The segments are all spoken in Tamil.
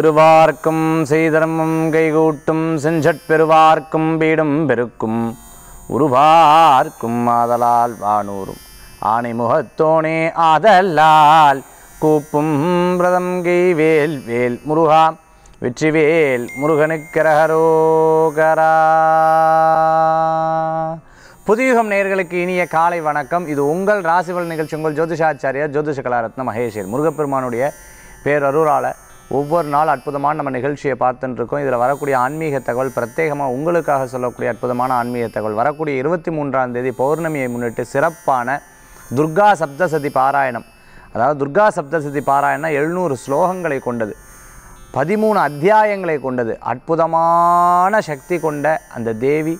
திருவார்க்கும் செய்தர்மம் கைகூட்டும் செஞ்சட்பெருவார்க்கும் பீடும் பெருக்கும் உருவார்க்கும் ஆதலால் வானூரும் ஆணை முகத்தோனே ஆதலால் கூப்பும் பிரதம் வேல் வேல் முருகா வெற்றிவேல் முருகனுக்கிரகரோகரா புதியுகம் நேர்களுக்கு இனிய காலை வணக்கம் இது உங்கள் ராசிவல் நிகழ்ச்சி உங்கள் ஜோதிஷாச்சாரியர் ஜோதிஷ கலாரத்ன மகேஷியர் முருகப்பெருமானுடைய பேரருளால் ஒவ்வொரு நாள் அற்புதமான நம்ம நிகழ்ச்சியை பார்த்துட்டு இருக்கோம் இதில் வரக்கூடிய ஆன்மீக தகவல் பிரத்யேகமாக உங்களுக்காக சொல்லக்கூடிய அற்புதமான ஆன்மீக தகவல் வரக்கூடிய இருபத்தி மூன்றாம் தேதி பௌர்ணமியை முன்னிட்டு சிறப்பான துர்கா சப்தசதி பாராயணம் அதாவது துர்கா சப்தசதி பாராயணம் எழுநூறு ஸ்லோகங்களை கொண்டது பதிமூணு அத்தியாயங்களை கொண்டது அற்புதமான சக்தி கொண்ட அந்த தேவி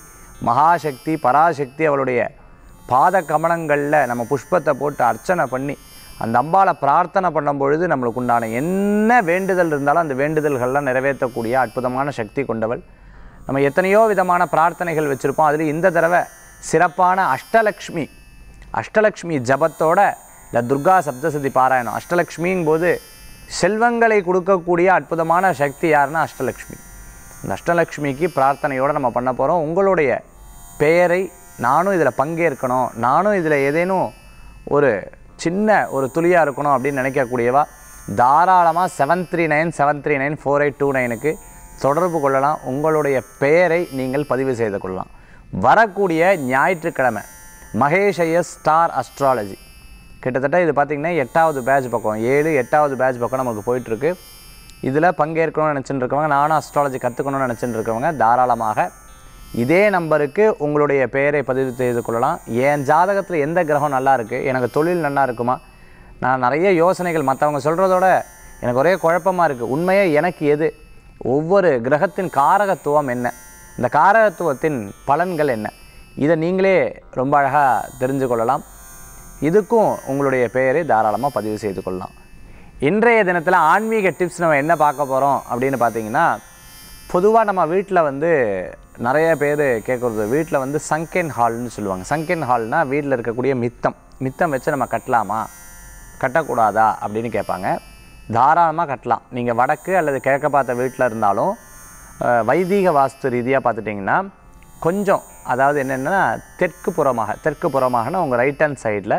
மகாசக்தி பராசக்தி அவளுடைய பாத கமலங்களில் நம்ம புஷ்பத்தை போட்டு அர்ச்சனை பண்ணி அந்த அம்பாவை பிரார்த்தனை பண்ணும் பொழுது நம்மளுக்கு உண்டான என்ன வேண்டுதல் இருந்தாலும் அந்த வேண்டுதல்கள்லாம் நிறைவேற்றக்கூடிய அற்புதமான சக்தி கொண்டவள் நம்ம எத்தனையோ விதமான பிரார்த்தனைகள் வச்சுருப்போம் அதில் இந்த தடவை சிறப்பான அஷ்டலக்ஷ்மி அஷ்டலக்ஷ்மி ஜபத்தோட இந்த துர்கா சப்தசதி பாராயணம் அஷ்டலக்ஷ்மிங்கும் போது செல்வங்களை கொடுக்கக்கூடிய அற்புதமான சக்தி யாருன்னா அஷ்டலக்ஷ்மி இந்த அஷ்டலக்ஷ்மிக்கு பிரார்த்தனையோடு நம்ம பண்ண போகிறோம் உங்களுடைய பெயரை நானும் இதில் பங்கேற்கணும் நானும் இதில் ஏதேனும் ஒரு சின்ன ஒரு துளியாக இருக்கணும் அப்படின்னு நினைக்கக்கூடியவா தாராளமாக seven three nine seven three nine four eight two நைனுக்கு தொடர்பு கொள்ளலாம் உங்களுடைய பெயரை நீங்கள் பதிவு செய்து கொள்ளலாம் வரக்கூடிய ஞாயிற்றுக்கிழமை மகேஷைய ஸ்டார் அஸ்ட்ராலஜி கிட்டத்தட்ட இது பார்த்திங்கன்னா எட்டாவது பேட்ச் பக்கம் ஏழு எட்டாவது பேட்ச் பக்கம் நமக்கு போயிட்டுருக்கு இதில் பங்கேற்கணும்னு நினச்சிட்டு இருக்கவங்க நானும் அஸ்ட்ராலஜி கற்றுக்கணும்னு நினச்சிட்டு இருக்கவங்க தாராளமாக இதே நம்பருக்கு உங்களுடைய பெயரை பதிவு செய்து கொள்ளலாம் என் ஜாதகத்தில் எந்த கிரகம் நல்லா இருக்குது எனக்கு தொழில் நல்லா இருக்குமா நான் நிறைய யோசனைகள் மற்றவங்க சொல்கிறதோட எனக்கு ஒரே குழப்பமாக இருக்குது உண்மையே எனக்கு எது ஒவ்வொரு கிரகத்தின் காரகத்துவம் என்ன இந்த காரகத்துவத்தின் பலன்கள் என்ன இதை நீங்களே ரொம்ப அழகாக தெரிஞ்சு கொள்ளலாம் இதுக்கும் உங்களுடைய பெயரை தாராளமாக பதிவு செய்து கொள்ளலாம் இன்றைய தினத்தில் ஆன்மீக டிப்ஸ் நம்ம என்ன பார்க்க போகிறோம் அப்படின்னு பார்த்தீங்கன்னா பொதுவாக நம்ம வீட்டில் வந்து நிறைய பேர் கேட்குறது வீட்டில் வந்து சங்கென் ஹால்னு சொல்லுவாங்க சங்கென் ஹால்னால் வீட்டில் இருக்கக்கூடிய மித்தம் மித்தம் வச்சு நம்ம கட்டலாமா கட்டக்கூடாதா அப்படின்னு கேட்பாங்க தாராளமாக கட்டலாம் நீங்கள் வடக்கு அல்லது கிழக்க பார்த்த வீட்டில் இருந்தாலும் வைதீக வாஸ்து ரீதியாக பார்த்துட்டிங்கன்னா கொஞ்சம் அதாவது என்னென்னா தெற்கு புறமாக தெற்கு புறமாகனா உங்கள் ரைட் ஹேண்ட் சைடில்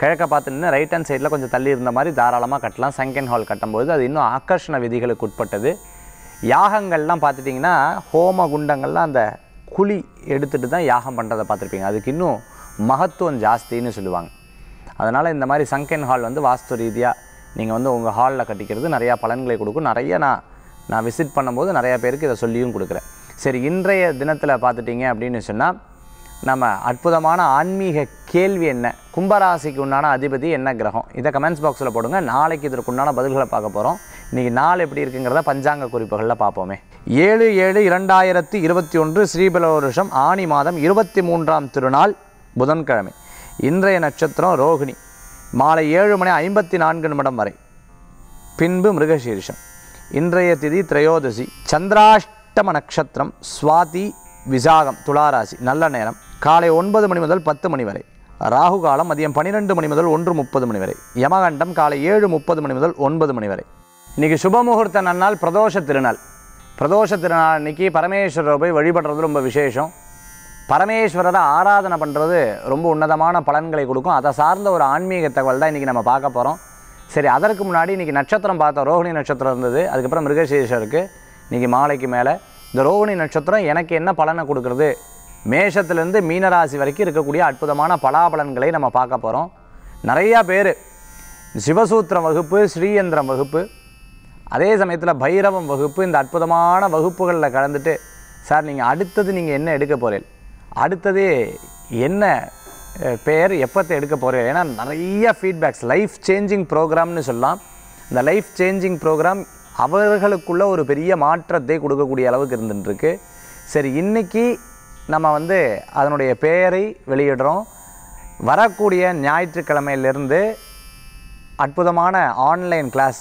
கிழக்க பார்த்துன்னு ரைட் ஹேண்ட் சைடில் கொஞ்சம் தள்ளி இருந்த மாதிரி தாராளமாக கட்டலாம் சங்கென் ஹால் கட்டும்போது அது இன்னும் ஆக்கர்ஷண விதிகளுக்கு உட்பட்டது யாகங்கள்லாம் பார்த்துட்டிங்கன்னா ஹோம குண்டங்கள்லாம் அந்த குழி எடுத்துகிட்டு தான் யாகம் பண்ணுறதை பார்த்துருப்பீங்க அதுக்கு இன்னும் மகத்துவம் ஜாஸ்தின்னு சொல்லுவாங்க அதனால் இந்த மாதிரி சங்கன் ஹால் வந்து வாஸ்து ரீதியாக நீங்கள் வந்து உங்கள் ஹாலில் கட்டிக்கிறது நிறையா பலன்களை கொடுக்கும் நிறைய நான் நான் விசிட் பண்ணும்போது நிறையா பேருக்கு இதை சொல்லியும் கொடுக்குறேன் சரி இன்றைய தினத்தில் பார்த்துட்டிங்க அப்படின்னு சொன்னால் நம்ம அற்புதமான ஆன்மீக கேள்வி என்ன கும்பராசிக்கு உண்டான அதிபதி என்ன கிரகம் இதை கமெண்ட்ஸ் பாக்ஸில் போடுங்க நாளைக்கு இதற்கு உண்டான பதில்களை பார்க்க போகிறோம் இன்றைக்கி நாள் எப்படி இருக்குங்கிறத பஞ்சாங்க குறிப்புகளில் பார்ப்போமே ஏழு ஏழு இரண்டாயிரத்தி இருபத்தி ஒன்று ஸ்ரீபல வருஷம் ஆணி மாதம் இருபத்தி மூன்றாம் திருநாள் புதன்கிழமை இன்றைய நட்சத்திரம் ரோகிணி மாலை ஏழு மணி ஐம்பத்தி நான்கு நிமிடம் வரை பின்பு மிருகசீர்ஷம் இன்றைய திதி திரையோதசி சந்திராஷ்டம நட்சத்திரம் சுவாதி விசாகம் துளாராசி நல்ல நேரம் காலை ஒன்பது மணி முதல் பத்து மணி வரை ராகு காலம் மதியம் பன்னிரெண்டு மணி முதல் ஒன்று முப்பது மணி வரை யமகண்டம் காலை ஏழு முப்பது மணி முதல் ஒன்பது மணி வரை இன்றைக்கி சுபமுகூர்த்த நன்னால் பிரதோஷ திருநாள் பிரதோஷ திருநாள் அன்றைக்கி பரமேஸ்வரரை போய் வழிபடுறது ரொம்ப விசேஷம் பரமேஸ்வரரை ஆராதனை பண்ணுறது ரொம்ப உன்னதமான பலன்களை கொடுக்கும் அதை சார்ந்த ஒரு ஆன்மீக தகவல் தான் இன்றைக்கி நம்ம பார்க்க போகிறோம் சரி அதற்கு முன்னாடி இன்றைக்கி நட்சத்திரம் பார்த்தோம் ரோஹிணி நட்சத்திரம் இருந்தது அதுக்கப்புறம் மிருகசேஷம் இருக்குது இன்றைக்கி மாலைக்கு மேலே இந்த ரோஹிணி நட்சத்திரம் எனக்கு என்ன பலனை கொடுக்குறது மேஷத்துலேருந்து மீனராசி வரைக்கும் இருக்கக்கூடிய அற்புதமான பலாபலன்களை நம்ம பார்க்க போகிறோம் நிறையா பேர் சிவசூத்திரம் வகுப்பு ஸ்ரீயந்திரம் வகுப்பு அதே சமயத்தில் பைரவம் வகுப்பு இந்த அற்புதமான வகுப்புகளில் கலந்துட்டு சார் நீங்கள் அடுத்தது நீங்கள் என்ன எடுக்க போகிறீர்கள் அடுத்தது என்ன பெயர் எப்போத்தை எடுக்க போகிறீர்கள் ஏன்னா நிறைய ஃபீட்பேக்ஸ் லைஃப் சேஞ்சிங் ப்ரோக்ராம்னு சொல்லலாம் இந்த லைஃப் சேஞ்சிங் ப்ரோக்ராம் அவர்களுக்குள்ள ஒரு பெரிய மாற்றத்தை கொடுக்கக்கூடிய அளவுக்கு இருந்துட்டுருக்கு சரி இன்றைக்கி நம்ம வந்து அதனுடைய பெயரை வெளியிடுறோம் வரக்கூடிய ஞாயிற்றுக்கிழமையிலிருந்து அற்புதமான ஆன்லைன் கிளாஸ்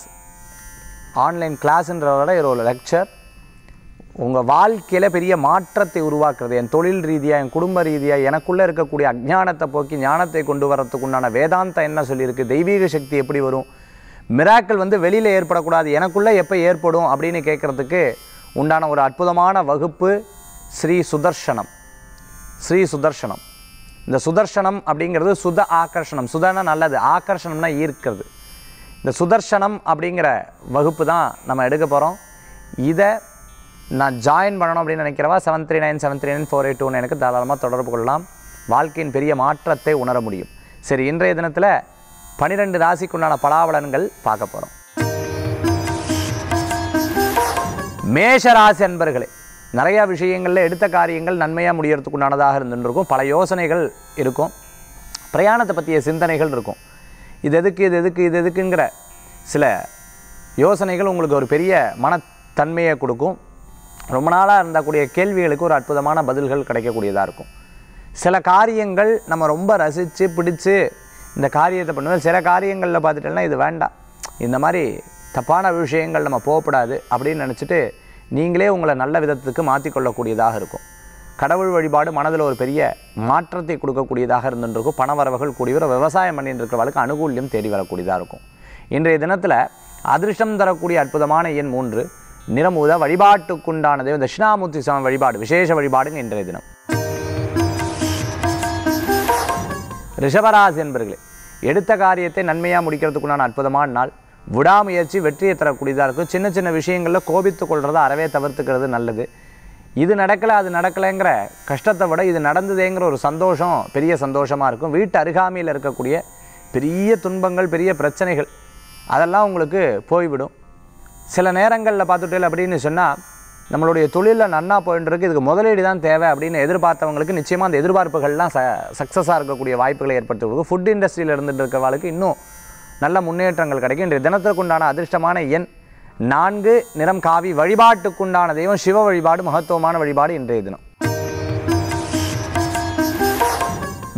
ஆன்லைன் கிளாஸுன்றத விட இது ஒரு லெக்சர் உங்கள் வாழ்க்கையில் பெரிய மாற்றத்தை உருவாக்குறது என் தொழில் ரீதியாக என் குடும்ப ரீதியாக எனக்குள்ளே இருக்கக்கூடிய அஜ்ஞானத்தை போக்கி ஞானத்தை கொண்டு வரத்துக்கு உண்டான வேதாந்தம் என்ன சொல்லியிருக்கு தெய்வீக சக்தி எப்படி வரும் மிராக்கள் வந்து வெளியில் ஏற்படக்கூடாது எனக்குள்ளே எப்போ ஏற்படும் அப்படின்னு கேட்குறதுக்கு உண்டான ஒரு அற்புதமான வகுப்பு ஸ்ரீ சுதர்ஷனம் ஸ்ரீ சுதர்ஷனம் இந்த சுதர்ஷனம் அப்படிங்கிறது சுத ஆக்கர்ஷனம் சுதனா நல்லது ஆக்கர்ஷனம்னா ஈர்க்கிறது இந்த சுதர்ஷனம் அப்படிங்கிற வகுப்பு தான் நம்ம எடுக்க போகிறோம் இதை நான் ஜாயின் பண்ணணும் அப்படின்னு நினைக்கிறவா seven three nine seven three nine four eight two எனக்கு தாராளமாக தொடர்பு கொள்ளலாம் வாழ்க்கையின் பெரிய மாற்றத்தை உணர முடியும் சரி இன்றைய தினத்தில் பனிரெண்டு ராசிக்குண்டான பலாவலன்கள் பார்க்க போகிறோம் மேஷ ராசி அன்பர்களே நிறையா விஷயங்களில் எடுத்த காரியங்கள் நன்மையாக முடியறதுக்குண்டானதாக இருந்துருக்கும் பல யோசனைகள் இருக்கும் பிரயாணத்தை பற்றிய சிந்தனைகள் இருக்கும் இது எதுக்கு இது எதுக்கு இது எதுக்குங்கிற சில யோசனைகள் உங்களுக்கு ஒரு பெரிய மனத்தன்மையை கொடுக்கும் ரொம்ப நாளாக இருந்தக்கூடிய கேள்விகளுக்கு ஒரு அற்புதமான பதில்கள் கிடைக்கக்கூடியதாக இருக்கும் சில காரியங்கள் நம்ம ரொம்ப ரசித்து பிடிச்சு இந்த காரியத்தை பண்ணுவோம் சில காரியங்களில் பார்த்துட்டோம்னா இது வேண்டாம் இந்த மாதிரி தப்பான விஷயங்கள் நம்ம போகக்கூடாது அப்படின்னு நினச்சிட்டு நீங்களே உங்களை நல்ல விதத்துக்கு மாற்றிக்கொள்ளக்கூடியதாக இருக்கும் கடவுள் வழிபாடு மனதில் ஒரு பெரிய மாற்றத்தை கொடுக்கக்கூடியதாக இருந்துருக்கும் பண வரவுகள் கூடிய விவசாயம் பண்ணிட்டு இருக்கிறவளுக்கு அனுகூல்யம் தேடி வரக்கூடியதாக இருக்கும் இன்றைய தினத்தில் அதிர்ஷ்டம் தரக்கூடிய அற்புதமான எண் மூன்று நிறம் வழிபாட்டுக்குண்டானது தட்சிணாமூர்த்தி சுவாமி வழிபாடு விசேஷ வழிபாடு இன்றைய தினம் ரிஷபராசி என்பர்களே எடுத்த காரியத்தை நன்மையாக முடிக்கிறதுக்குண்டான அற்புதமான நாள் விடாமுயற்சி வெற்றியை தரக்கூடியதாக இருக்கும் சின்ன சின்ன விஷயங்களில் கோபித்துக் கொள்கிறத அறவே தவிர்த்துக்கிறது நல்லது இது நடக்கலை அது நடக்கலைங்கிற கஷ்டத்தை விட இது நடந்ததேங்கிற ஒரு சந்தோஷம் பெரிய சந்தோஷமாக இருக்கும் வீட்டு அருகாமையில் இருக்கக்கூடிய பெரிய துன்பங்கள் பெரிய பிரச்சனைகள் அதெல்லாம் உங்களுக்கு போய்விடும் சில நேரங்களில் பார்த்துட்டே அப்படின்னு சொன்னால் நம்மளுடைய தொழிலில் நன்னா போயின்ட்டுருக்கு இதுக்கு முதலீடு தான் தேவை அப்படின்னு எதிர்பார்த்தவங்களுக்கு நிச்சயமாக அந்த எதிர்பார்ப்புகள்லாம் ச சக்ஸஸாக இருக்கக்கூடிய வாய்ப்புகளை ஏற்படுத்தி கொடுக்கும் ஃபுட் இண்டஸ்ட்ரியில் இருந்துகிட்டு இருக்கிற இன்னும் நல்ல முன்னேற்றங்கள் கிடைக்கும் இன்றைய தினத்திற்கு உண்டான அதிர்ஷ்டமான எண் நான்கு நிறம் காவி வழிபாட்டுக்குண்டான தெய்வம் சிவ வழிபாடு மகத்துவமான வழிபாடு இன்றைய தினம்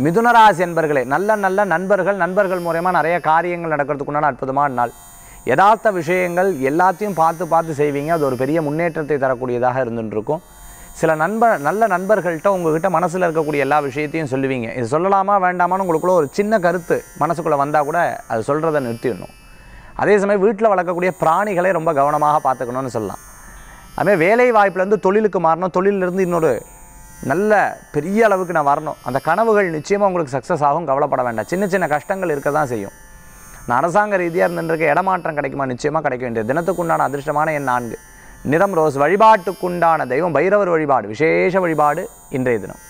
மிதுனராசி என்பர்களே நல்ல நல்ல நண்பர்கள் நண்பர்கள் மூலயமா நிறைய காரியங்கள் நடக்கிறதுக்குண்டான அற்புதமான நாள் யதார்த்த விஷயங்கள் எல்லாத்தையும் பார்த்து பார்த்து செய்வீங்க அது ஒரு பெரிய முன்னேற்றத்தை தரக்கூடியதாக இருந்துருக்கும் சில நண்பர் நல்ல நண்பர்கள்ட்ட உங்ககிட்ட மனசில் இருக்கக்கூடிய எல்லா விஷயத்தையும் சொல்லுவீங்க இது சொல்லலாமா வேண்டாமான்னு உங்களுக்குள்ள ஒரு சின்ன கருத்து மனசுக்குள்ளே வந்தால் கூட அது சொல்கிறத நிறுத்திடணும் அதே சமயம் வீட்டில் வளர்க்கக்கூடிய பிராணிகளை ரொம்ப கவனமாக பார்த்துக்கணும்னு சொல்லலாம் அதுமாதிரி வேலை வாய்ப்புலேருந்து தொழிலுக்கு மாறணும் தொழிலிருந்து இன்னொரு நல்ல பெரிய அளவுக்கு நான் வரணும் அந்த கனவுகள் நிச்சயமாக உங்களுக்கு சக்ஸஸ் ஆகும் கவலைப்பட வேண்டாம் சின்ன சின்ன கஷ்டங்கள் இருக்க தான் செய்யும் நான் அரசாங்க ரீதியாக இருந்துருக்க இடமாற்றம் கிடைக்குமா நிச்சயமாக கிடைக்க வேண்டியது தினத்துக்குண்டான அதிர்ஷ்டமான என் நான்கு நிறம் ரோஸ் வழிபாட்டுக்குண்டான தெய்வம் பைரவர் வழிபாடு விசேஷ வழிபாடு இன்றைய தினம்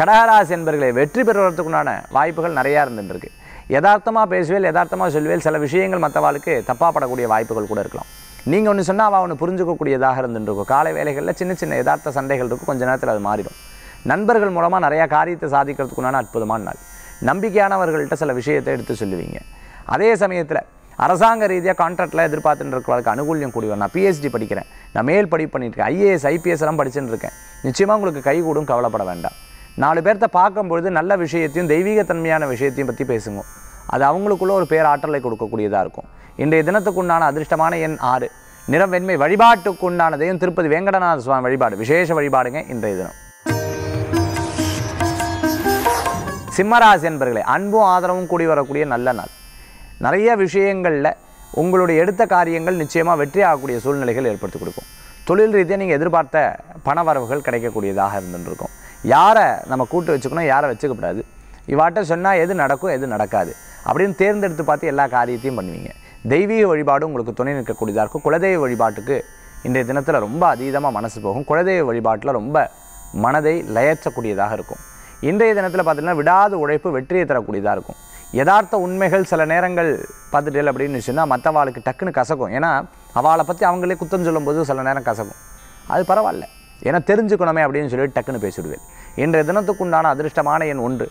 கடகராசி என்பர்களை வெற்றி பெறுவதற்குண்டான வாய்ப்புகள் நிறையா இருந்துருக்கு யதார்த்தமாக பேசுவேல் யதார்த்தமாக சொல்வேல் சில விஷயங்கள் மற்றவாளுக்கு தப்பாக படக்கூடிய வாய்ப்புகள் கூட இருக்கலாம் நீங்கள் ஒன்று சொன்னால் அவள் ஒன்று புரிஞ்சுக்கக்கூடியதாக இருந்துருக்கும் காலை வேலைகளில் சின்ன சின்ன யதார்த்த சண்டைகள் இருக்கும் கொஞ்ச நேரத்தில் அது மாறிடும் நண்பர்கள் மூலமாக நிறையா காரியத்தை சாதிக்கிறதுக்குண்டான அற்புதமான நாள் நம்பிக்கையானவர்கள்ட்ட சில விஷயத்தை எடுத்து சொல்லுவீங்க அதே சமயத்தில் அரசாங்க ரீதியாக கான்ட்ராக்டில் எதிர்பார்த்துட்டு இருக்கிறதுக்கு அனுகூலியம் கூடிய நான் பிஹெச்டி படிக்கிறேன் நான் மேல் படிப்பு பண்ணியிருக்கேன் ஐஏஎஸ் ஐபிஎஸ் எல்லாம் படிச்சுட்டு இருக்கேன் நிச்சயமாக உங்களுக்கு கைகூடும் கவலைப்பட வேண்டாம் நாலு பேர்த்த பார்க்கும்பொழுது நல்ல விஷயத்தையும் தெய்வீகத்தன்மையான விஷயத்தையும் பற்றி பேசுங்க அது அவங்களுக்குள்ள ஒரு பேராற்றலை கொடுக்கக்கூடியதாக இருக்கும் இன்றைய தினத்துக்குண்டான அதிர்ஷ்டமான எண் ஆறு வெண்மை வழிபாட்டுக்குண்டானதையும் திருப்பதி வெங்கடநாத சுவாமி வழிபாடு விசேஷ வழிபாடுங்க இன்றைய தினம் சிம்மராசி என்பர்களே அன்பும் ஆதரவும் கூடி வரக்கூடிய நல்ல நாள் நிறைய விஷயங்களில் உங்களுடைய எடுத்த காரியங்கள் நிச்சயமாக வெற்றி ஆகக்கூடிய சூழ்நிலைகள் ஏற்படுத்தி கொடுக்கும் தொழில் ரீதியாக நீங்கள் எதிர்பார்த்த பண வரவுகள் கிடைக்கக்கூடியதாக இருந்துருக்கும் யாரை நம்ம கூட்டு வச்சுக்கணும் யாரை வச்சுக்கப்படாது இவாட்ட சொன்னால் எது நடக்கும் எது நடக்காது அப்படின்னு தேர்ந்தெடுத்து பார்த்து எல்லா காரியத்தையும் பண்ணுவீங்க தெய்வீக வழிபாடு உங்களுக்கு துணை நிற்கக்கூடியதாக இருக்கும் குலதெய்வ வழிபாட்டுக்கு இன்றைய தினத்தில் ரொம்ப அதீதமாக மனசு போகும் குலதெய்வ வழிபாட்டில் ரொம்ப மனதை லயற்றக்கூடியதாக இருக்கும் இன்றைய தினத்தில் பார்த்திங்கன்னா விடாத உழைப்பு வெற்றியை தரக்கூடியதாக இருக்கும் யதார்த்த உண்மைகள் சில நேரங்கள் பார்த்துட்டேல் அப்படின்னு சொன்னால் மற்றவாளுக்கு டக்குன்னு கசக்கும் ஏன்னா அவளை பற்றி அவங்களே குத்தம் சொல்லும்போது சில நேரம் கசக்கும் அது பரவாயில்ல ஏன்னா தெரிஞ்சுக்கணுமே அப்படின்னு சொல்லிட்டு டக்குன்னு பேசிவிடுவேன் இன்றைய தினத்துக்குண்டான அதிர்ஷ்டமான என் ஒன்று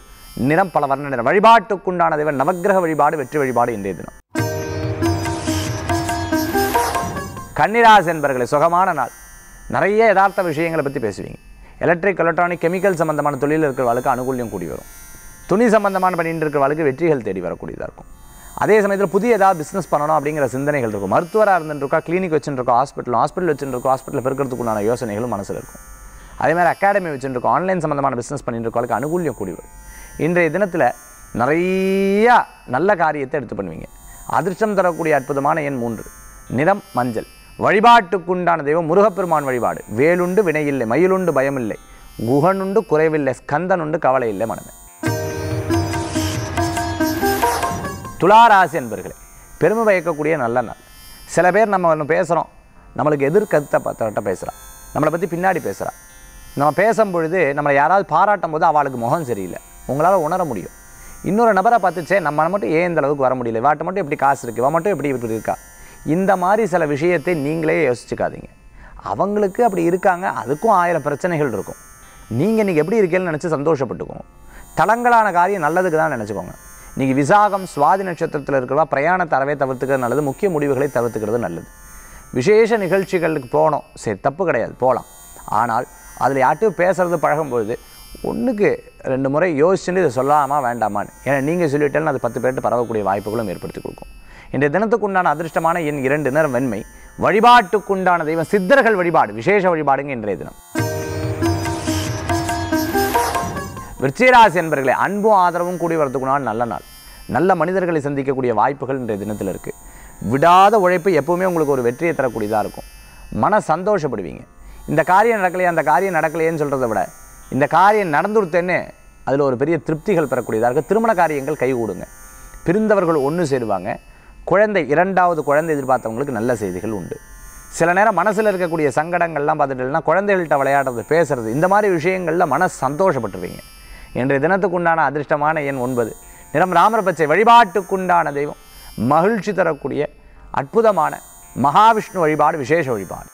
நிறம் பல வர்ண நிறம் வழிபாட்டுக்குண்டான தேவன் நவகிரக வழிபாடு வெற்றி வழிபாடு இன்றைய தினம் கன்னிராசி என்பர்களை சுகமான நாள் நிறைய யதார்த்த விஷயங்களை பற்றி பேசுவீங்க எலக்ட்ரிக் எலக்ட்ரானிக் கெமிக்கல் தொழில் இருக்கிற இருக்கிறவளுக்கு அனுகூலியம் கூடி வரும் துணி சம்மந்தமான பண்ணிட்டு வாழ்க்கை வெற்றிகள் தேடி வரக்கூடியதாக இருக்கும் அதே சமயத்தில் புதிய ஏதாவது பிஸ்னஸ் பண்ணணும் அப்படிங்கிற சிந்தனைகள் இருக்கும் மருத்துவராக இருந்துருக்கா கிளினிக் வச்சுருக்கோம் ஹாஸ்பிட்டல் ஹாஸ்பிட்டல் வச்சுருக்கோம் ஹாஸ்பிட்டல் பெருக்கிறதுக்குண்டான யோசனைகளும் மனசில் இருக்கும் அதே மாதிரி அகாடமி வச்சுருக்கோம் ஆன்லைன் சம்பந்தமான பிஸ்னஸ் பண்ணிட்டு இருக்கவளுக்கு அனுகூலியம் கூடி வரும் இன்றைய தினத்தில் நிறையா நல்ல காரியத்தை எடுத்து பண்ணுவீங்க அதிர்ஷ்டம் தரக்கூடிய அற்புதமான எண் மூன்று நிறம் மஞ்சள் வழிபாட்டுக்குண்டான தெய்வம் முருகப்பெருமான் வழிபாடு வேலுண்டு வினையில்லை மயிலுண்டு பயமில்லை குகனுண்டு குறைவில்லை ஸ்கந்தனுண்டு கவலை இல்லை மனமே துளாராசி என்பர்களே பெருமை பயக்கக்கூடிய நல்ல நாள் சில பேர் நம்ம பேசுகிறோம் நம்மளுக்கு எதிர்கருத்தை பார்த்தவர்கிட்ட பேசுகிறான் நம்மளை பற்றி பின்னாடி பேசுகிறான் நம்ம பேசும்பொழுது நம்மளை யாராவது பாராட்டும் போது அவளுக்கு முகம் சரியில்லை உங்களால் உணர முடியும் இன்னொரு நபரை பார்த்துச்சே நம்ம மட்டும் ஏன் இந்த அளவுக்கு வர முடியல வாட்ட மட்டும் எப்படி காசு இருக்குது இவன் மட்டும் எப்படி இப்படி இருக்கா இந்த மாதிரி சில விஷயத்தை நீங்களே யோசிச்சுக்காதீங்க அவங்களுக்கு அப்படி இருக்காங்க அதுக்கும் ஆயிரம் பிரச்சனைகள் இருக்கும் நீங்கள் இன்றைக்கி எப்படி இருக்கீங்கன்னு நினச்சி சந்தோஷப்பட்டுக்கோங்க தளங்களான காரியம் நல்லதுக்கு தான் நினச்சிக்கோங்க நீங்கள் விசாகம் சுவாதி நட்சத்திரத்தில் இருக்கிறவா பிரயாண தரவே தவிர்த்துக்கிறது நல்லது முக்கிய முடிவுகளை தவிர்த்துக்கிறது நல்லது விசேஷ நிகழ்ச்சிகளுக்கு போனோம் சரி தப்பு கிடையாது போகலாம் ஆனால் அதில் யார்ட்டும் பேசுகிறது பழகும்போது ஒன்றுக்கு ரெண்டு முறை யோசிச்சுட்டு இதை சொல்லலாமா வேண்டாமான்னு ஏன்னா நீங்கள் சொல்லிவிட்டாலும் அது பத்து பேர்கிட்ட பரவக்கூடிய வாய்ப்புகளும் ஏற்படுத்தி கொடுக்கும் இன்றைய தினத்துக்கு உண்டான அதிர்ஷ்டமான என் இரண்டு நேரம் வெண்மை வழிபாட்டுக்குண்டான தெய்வம் சித்தர்கள் வழிபாடு விசேஷ வழிபாடுங்க இன்றைய தினம் விருச்சிகராசி என்பர்களே அன்பும் ஆதரவும் கூடி வரதுக்குனால் நாள் நல்ல நாள் நல்ல மனிதர்களை சந்திக்கக்கூடிய வாய்ப்புகள் இன்றைய தினத்தில் இருக்குது விடாத உழைப்பு எப்போவுமே உங்களுக்கு ஒரு வெற்றியை தரக்கூடியதாக இருக்கும் மன சந்தோஷப்படுவீங்க இந்த காரியம் நடக்கலையே அந்த காரியம் நடக்கலையேன்னு சொல்கிறத விட இந்த காரியம் நடந்துருத்தேன்னு அதில் ஒரு பெரிய திருப்திகள் பெறக்கூடியதாக இருக்குது திருமண காரியங்கள் கைகூடுங்க பிரிந்தவர்கள் ஒன்று சேருவாங்க குழந்தை இரண்டாவது குழந்தை எதிர்பார்த்தவங்களுக்கு நல்ல செய்திகள் உண்டு சில நேரம் மனசில் இருக்கக்கூடிய சங்கடங்கள்லாம் பார்த்துட்டோம்னா குழந்தைகள்கிட்ட விளையாடுறது பேசுகிறது இந்த மாதிரி விஷயங்களில் மன சந்தோஷப்பட்டுருவீங்க இன்றைய தினத்துக்கு உண்டான அதிர்ஷ்டமான எண் ஒன்பது நிறம் ராமர பச்சை வழிபாட்டுக்குண்டான தெய்வம் மகிழ்ச்சி தரக்கூடிய அற்புதமான மகாவிஷ்ணு வழிபாடு விசேஷ வழிபாடு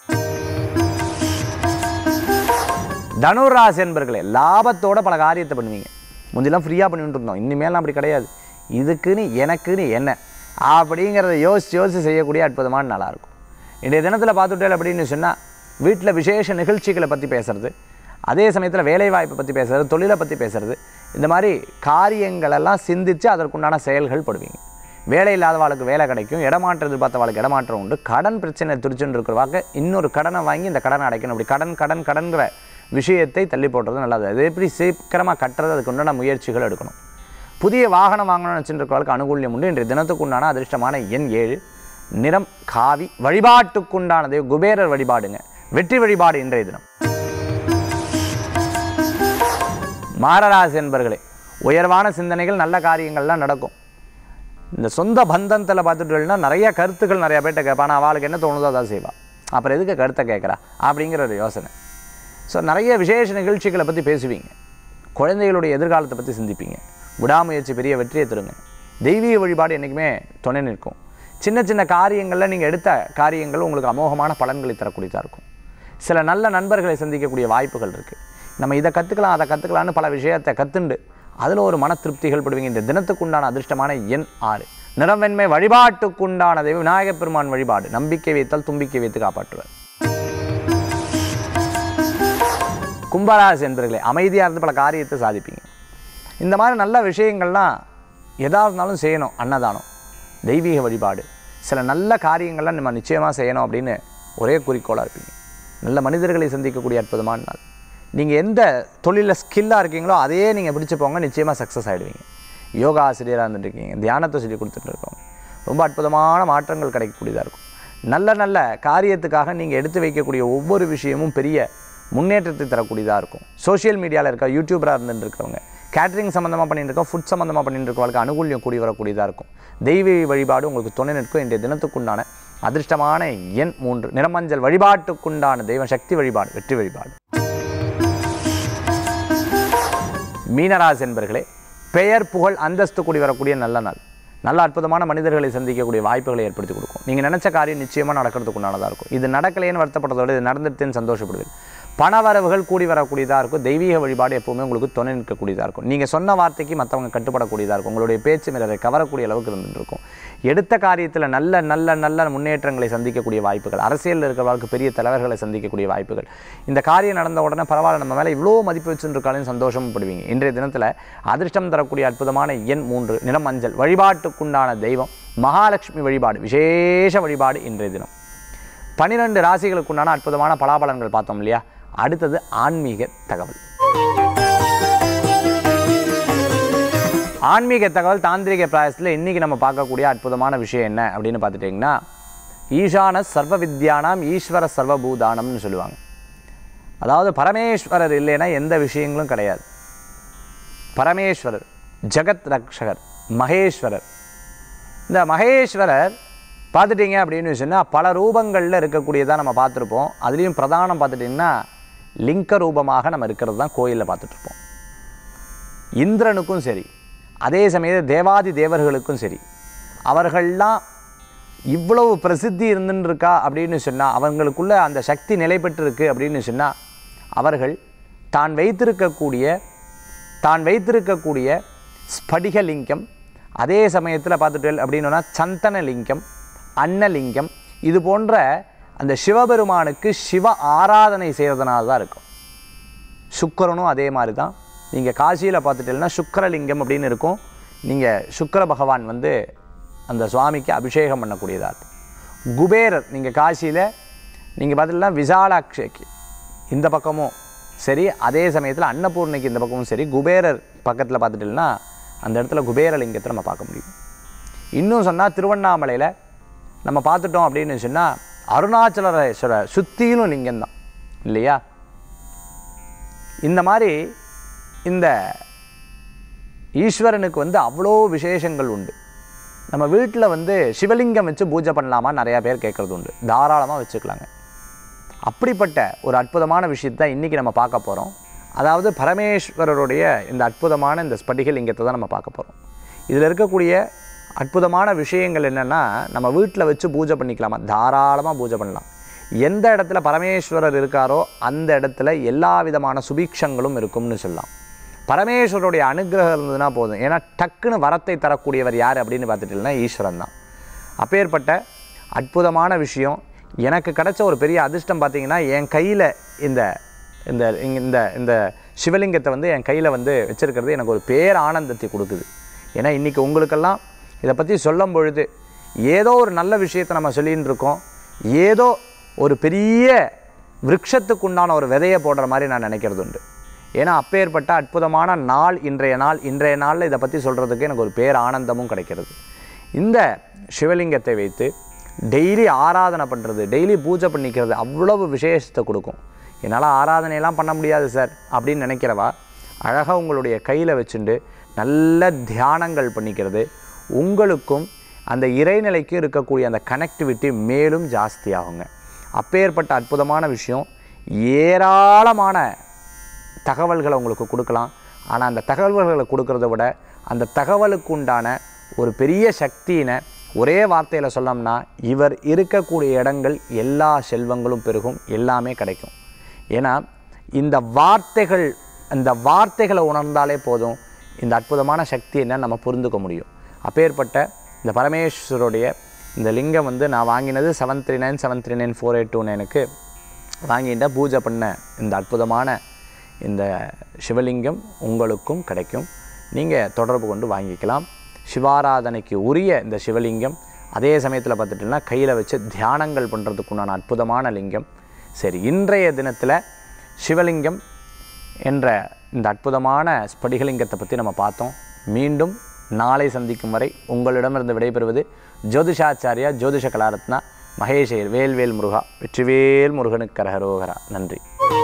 தனுராசி என்பர்களே லாபத்தோட பல காரியத்தை பண்ணுவீங்க முந்திலாம் ஃப்ரீயாக பண்ணிட்டு இருந்தோம் இனிமேலாம் அப்படி கிடையாது இதுக்குன்னு எனக்குன்னு என்ன அப்படிங்கிறத யோசித்து யோசித்து செய்யக்கூடிய அற்புதமான நல்லாயிருக்கும் இன்றைய தினத்தில் பார்த்துட்டேன் அப்படின்னு சொன்னால் வீட்டில் விசேஷ நிகழ்ச்சிகளை பற்றி பேசுகிறது அதே சமயத்தில் வேலைவாய்ப்பை பற்றி பேசுகிறது தொழிலை பற்றி பேசுகிறது இந்த மாதிரி காரியங்களெல்லாம் சிந்தித்து அதற்குண்டான செயல்கள் படுவீங்க வேலை இல்லாதவாளுக்கு வேலை கிடைக்கும் இடமாற்றம் எதிர்பார்த்த வாழ்க்கை இடமாற்றம் உண்டு கடன் பிரச்சனை துடிச்சுன்னு இருக்கிறவாக்க இன்னொரு கடனை வாங்கி இந்த கடனை அடைக்கணும் அப்படி கடன் கடன் கடன்கிற விஷயத்தை தள்ளி போடுறது நல்லது அது எப்படி சீக்கிரமாக கட்டுறது அதுக்கு உண்டான முயற்சிகள் எடுக்கணும் புதிய வாகனம் வாங்கணும்னு நினச்சிருக்கிறவர்களுக்கு அனுகூலியம் உண்டு இன்றைய தினத்துக்கு உண்டான அதிர்ஷ்டமான எண் ஏழு நிறம் காவி வழிபாட்டுக்குண்டானது குபேரர் வழிபாடுங்க வெற்றி வழிபாடு இன்றைய தினம் மாரராசி என்பர்களே உயர்வான சிந்தனைகள் நல்ல காரியங்கள்லாம் நடக்கும் இந்த சொந்த பந்தத்தில் பார்த்துட்டோம்னா நிறைய கருத்துக்கள் நிறையா பேர்ட்ட கேட்பான் அவளுக்கு என்ன தோணுதோ அதான் செய்வாள் அப்புறம் எதுக்கு கருத்தை கேட்குறா அப்படிங்கிற ஒரு யோசனை ஸோ நிறைய விசேஷ நிகழ்ச்சிகளை பற்றி பேசுவீங்க குழந்தைகளுடைய எதிர்காலத்தை பற்றி சிந்திப்பீங்க விடாமுயற்சி பெரிய வெற்றியை தருங்க தெய்வீக வழிபாடு என்றைக்குமே துணை நிற்கும் சின்ன சின்ன காரியங்களில் நீங்கள் எடுத்த காரியங்கள் உங்களுக்கு அமோகமான பலன்களை தரக்கூடியதாக இருக்கும் சில நல்ல நண்பர்களை சந்திக்கக்கூடிய வாய்ப்புகள் இருக்குது நம்ம இதை கற்றுக்கலாம் அதை கற்றுக்கலான்னு பல விஷயத்தை கற்றுண்டு அதில் ஒரு மன திருப்திகள் படுவீங்க இந்த தினத்துக்குண்டான அதிர்ஷ்டமான எண் ஆறு நிறவன்மை வழிபாட்டுக்குண்டான தெய்வ விநாயகப் பெருமான் வழிபாடு நம்பிக்கை வைத்தால் தும்பிக்கை வைத்து காப்பாற்றுவார் கும்பராசி என்பர்களே அமைதியாக இருந்து பல காரியத்தை சாதிப்பீங்க இந்த மாதிரி நல்ல விஷயங்கள்லாம் எதாக இருந்தாலும் செய்யணும் அன்னதானம் தெய்வீக வழிபாடு சில நல்ல காரியங்கள்லாம் நம்ம நிச்சயமாக செய்யணும் அப்படின்னு ஒரே குறிக்கோளாக இருப்பீங்க நல்ல மனிதர்களை சந்திக்கக்கூடிய அற்புதமான நாள் நீங்கள் எந்த தொழிலில் ஸ்கில்லாக இருக்கீங்களோ அதையே நீங்கள் பிடிச்சி போங்க நிச்சயமாக சக்ஸஸ் ஆகிடுவீங்க யோகா ஆசிரியராக இருந்துட்டுருக்கீங்க தியானத்தை சொல்லி இருக்கோம் ரொம்ப அற்புதமான மாற்றங்கள் கிடைக்கக்கூடியதாக இருக்கும் நல்ல நல்ல காரியத்துக்காக நீங்கள் எடுத்து வைக்கக்கூடிய ஒவ்வொரு விஷயமும் பெரிய முன்னேற்றத்தை தரக்கூடியதாக இருக்கும் சோஷியல் மீடியாவில் இருக்க யூடியூபராக இருந்துட்டு இருக்கிறவங்க கேட்ரிங் சம்மந்தமாக பண்ணிட்டு இருக்கோம் ஃபுட் சம்மந்தமாக பண்ணிட்டு இருக்கவங்களுக்கு அனுகூல்யம் கூடி வரக்கூடியதாக இருக்கும் தெய்வ வழிபாடு உங்களுக்கு துணை நிற்கும் இன்றைய தினத்துக்குண்டான அதிர்ஷ்டமான எண் மூன்று நிறமஞ்சல் வழிபாட்டுக்குண்டான தெய்வ சக்தி வழிபாடு வெற்றி வழிபாடு மீனராசி என்பர்களே பெயர் புகழ் அந்தஸ்து கூடி வரக்கூடிய நல்ல நாள் நல்ல அற்புதமான மனிதர்களை சந்திக்கக்கூடிய வாய்ப்புகளை ஏற்படுத்தி கொடுக்கும் நீங்கள் நினச்ச காரியம் நிச்சயமாக நடக்கிறதுக்கு உண்டானதாக இருக்கும் இது நடக்கலையேன்னு வருத்தப்பட்டதோடு இது நடந்துட்டுன்னு சந்தோஷப்படுவீங்க பணவரவுகள் கூடி வரக்கூடியதாக இருக்கும் தெய்வீக வழிபாடு எப்போவுமே உங்களுக்கு துணை நிற்கக்கூடியதாக இருக்கும் நீங்கள் சொன்ன வார்த்தைக்கு மற்றவங்க கட்டுப்படக்கூடியதாக இருக்கும் உங்களுடைய பேச்சு மேலே அதை கவரக்கூடிய அளவுக்கு இருந்துருக்கும் எடுத்த காரியத்தில் நல்ல நல்ல நல்ல முன்னேற்றங்களை சந்திக்கக்கூடிய வாய்ப்புகள் அரசியலில் இருக்கிறவர்களுக்கு பெரிய தலைவர்களை சந்திக்கக்கூடிய வாய்ப்புகள் இந்த காரியம் நடந்த உடனே பரவாயில்ல நம்ம மேலே இவ்வளோ மதிப்பு வச்சுருக்காலும் சந்தோஷமும் படுவீங்க இன்றைய தினத்தில் அதிர்ஷ்டம் தரக்கூடிய அற்புதமான எண் மூன்று நிலம் அஞ்சல் வழிபாட்டுக்குண்டான தெய்வம் மகாலட்சுமி வழிபாடு விசேஷ வழிபாடு இன்றைய தினம் ராசிகளுக்கு ராசிகளுக்குண்டான அற்புதமான பலாபலன்கள் பார்த்தோம் இல்லையா அடுத்தது ஆன்மீக தகவல் ஆன்மீக தகவல் தாந்திரிக பிராயசத்தில் இன்றைக்கி நம்ம பார்க்கக்கூடிய அற்புதமான விஷயம் என்ன அப்படின்னு பார்த்துட்டிங்கன்னா ஈசான சர்வ வித்யானாம் ஈஸ்வர சர்வபூதானம்னு சொல்லுவாங்க அதாவது பரமேஸ்வரர் இல்லைன்னா எந்த விஷயங்களும் கிடையாது பரமேஸ்வரர் ஜெகத் ரக்ஷகர் மகேஸ்வரர் இந்த மகேஸ்வரர் பார்த்துட்டிங்க அப்படின்னு சொன்னால் பல ரூபங்களில் இருக்கக்கூடியதாக நம்ம பார்த்துருப்போம் அதுலேயும் பிரதானம் பார்த்துட்டிங்கன்னா லிங்க ரூபமாக நம்ம இருக்கிறது தான் கோயிலில் பார்த்துட்ருப்போம் இந்திரனுக்கும் சரி அதே சமயத்தில் தேவாதி தேவர்களுக்கும் சரி அவர்கள்லாம் இவ்வளவு பிரசித்தி இருந்துருக்கா அப்படின்னு சொன்னால் அவங்களுக்குள்ள அந்த சக்தி நிலை பெற்றிருக்கு அப்படின்னு சொன்னால் அவர்கள் தான் வைத்திருக்கக்கூடிய தான் வைத்திருக்கக்கூடிய ஸ்படிகலிங்கம் அதே சமயத்தில் பார்த்துட்டு அப்படின்னா சந்தனலிங்கம் அன்னலிங்கம் இது போன்ற அந்த சிவபெருமானுக்கு சிவ ஆராதனை செய்கிறதுனால தான் இருக்கும் சுக்கரனும் அதே மாதிரி தான் நீங்கள் காசியில் பார்த்துட்டீங்கன்னா சுக்கரலிங்கம் அப்படின்னு இருக்கும் நீங்கள் சுக்கர பகவான் வந்து அந்த சுவாமிக்கு அபிஷேகம் பண்ணக்கூடியதாக இருக்கும் குபேரர் நீங்கள் காசியில் நீங்கள் பார்த்தீங்கன்னா விசாலாட்சிக்கு இந்த பக்கமும் சரி அதே சமயத்தில் அன்னபூர்ணிக்கு இந்த பக்கமும் சரி குபேரர் பக்கத்தில் பார்த்துட்டீங்கன்னா அந்த இடத்துல குபேரலிங்கத்தை நம்ம பார்க்க முடியும் இன்னும் சொன்னால் திருவண்ணாமலையில் நம்ம பார்த்துட்டோம் அப்படின்னு சொன்னால் அருணாச்சலரேஸ்வரர் சுத்தியிலும் லிங்கம் தான் இல்லையா இந்த மாதிரி இந்த ஈஸ்வரனுக்கு வந்து அவ்வளோ விசேஷங்கள் உண்டு நம்ம வீட்டில் வந்து சிவலிங்கம் வச்சு பூஜை பண்ணலாமா நிறையா பேர் கேட்குறது உண்டு தாராளமாக வச்சுக்கலாங்க அப்படிப்பட்ட ஒரு அற்புதமான விஷயத்தை இன்றைக்கி நம்ம பார்க்க போகிறோம் அதாவது பரமேஸ்வரருடைய இந்த அற்புதமான இந்த இங்கே தான் நம்ம பார்க்க போகிறோம் இதில் இருக்கக்கூடிய அற்புதமான விஷயங்கள் என்னென்னா நம்ம வீட்டில் வச்சு பூஜை பண்ணிக்கலாமா தாராளமாக பூஜை பண்ணலாம் எந்த இடத்துல பரமேஸ்வரர் இருக்காரோ அந்த இடத்துல எல்லா விதமான சுபீக்ஷங்களும் இருக்கும்னு சொல்லலாம் பரமேஸ்வரருடைய அனுகிரகம் இருந்ததுன்னா போதும் ஏன்னா டக்குன்னு வரத்தை தரக்கூடியவர் யார் அப்படின்னு பார்த்துட்டீங்கன்னா ஈஸ்வரன் தான் அப்பேற்பட்ட அற்புதமான விஷயம் எனக்கு கிடைச்ச ஒரு பெரிய அதிர்ஷ்டம் பார்த்திங்கன்னா என் கையில் இந்த இந்த இந்த இந்த சிவலிங்கத்தை வந்து என் கையில் வந்து வச்சுருக்கிறது எனக்கு ஒரு பேர் ஆனந்தத்தை கொடுக்குது ஏன்னா இன்றைக்கி உங்களுக்கெல்லாம் இதை பற்றி சொல்லும் பொழுது ஏதோ ஒரு நல்ல விஷயத்தை நம்ம சொல்லின்னு இருக்கோம் ஏதோ ஒரு பெரிய விரக்ஷத்துக்கு உண்டான ஒரு விதையை போடுற மாதிரி நான் நினைக்கிறது உண்டு ஏன்னா அப்பேற்பட்ட அற்புதமான நாள் இன்றைய நாள் இன்றைய நாளில் இதை பற்றி சொல்கிறதுக்கு எனக்கு ஒரு பேர் ஆனந்தமும் கிடைக்கிறது இந்த சிவலிங்கத்தை வைத்து டெய்லி ஆராதனை பண்ணுறது டெய்லி பூஜை பண்ணிக்கிறது அவ்வளவு விசேஷத்தை கொடுக்கும் என்னால் ஆராதனையெல்லாம் பண்ண முடியாது சார் அப்படின்னு நினைக்கிறவா அழகாக உங்களுடைய கையில் வச்சுண்டு நல்ல தியானங்கள் பண்ணிக்கிறது உங்களுக்கும் அந்த இறைநிலைக்கும் இருக்கக்கூடிய அந்த கனெக்டிவிட்டி மேலும் ஜாஸ்தியாகுங்க அப்பேற்பட்ட அற்புதமான விஷயம் ஏராளமான தகவல்களை உங்களுக்கு கொடுக்கலாம் ஆனால் அந்த தகவல்களை கொடுக்கறத விட அந்த தகவலுக்கு உண்டான ஒரு பெரிய சக்தியினை ஒரே வார்த்தையில் சொன்னோம்னா இவர் இருக்கக்கூடிய இடங்கள் எல்லா செல்வங்களும் பெருகும் எல்லாமே கிடைக்கும் ஏன்னா இந்த வார்த்தைகள் இந்த வார்த்தைகளை உணர்ந்தாலே போதும் இந்த அற்புதமான சக்தி என்ன நம்ம புரிந்துக்க முடியும் அப்பேற்பட்ட இந்த பரமேஸ்வருடைய இந்த லிங்கம் வந்து நான் வாங்கினது seven three nine seven three nine four eight two நைனுக்கு வாங்கிட்ட பூஜை பண்ண இந்த அற்புதமான இந்த சிவலிங்கம் உங்களுக்கும் கிடைக்கும் நீங்கள் தொடர்பு கொண்டு வாங்கிக்கலாம் சிவாராதனைக்கு உரிய இந்த சிவலிங்கம் அதே சமயத்தில் பார்த்துட்டுனா கையில் வச்சு தியானங்கள் பண்ணுறதுக்குண்டான அற்புதமான லிங்கம் சரி இன்றைய தினத்தில் சிவலிங்கம் என்ற இந்த அற்புதமான ஸ்படிகலிங்கத்தை பற்றி நம்ம பார்த்தோம் மீண்டும் நாளை சந்திக்கும் வரை உங்களிடமிருந்து விடைபெறுவது ஜோதிஷாச்சாரியா ஜோதிஷ கலாரத்னா மகேஷ் வேல்வேல் முருகா வெற்றிவேல் முருகனு கரகரோகரா நன்றி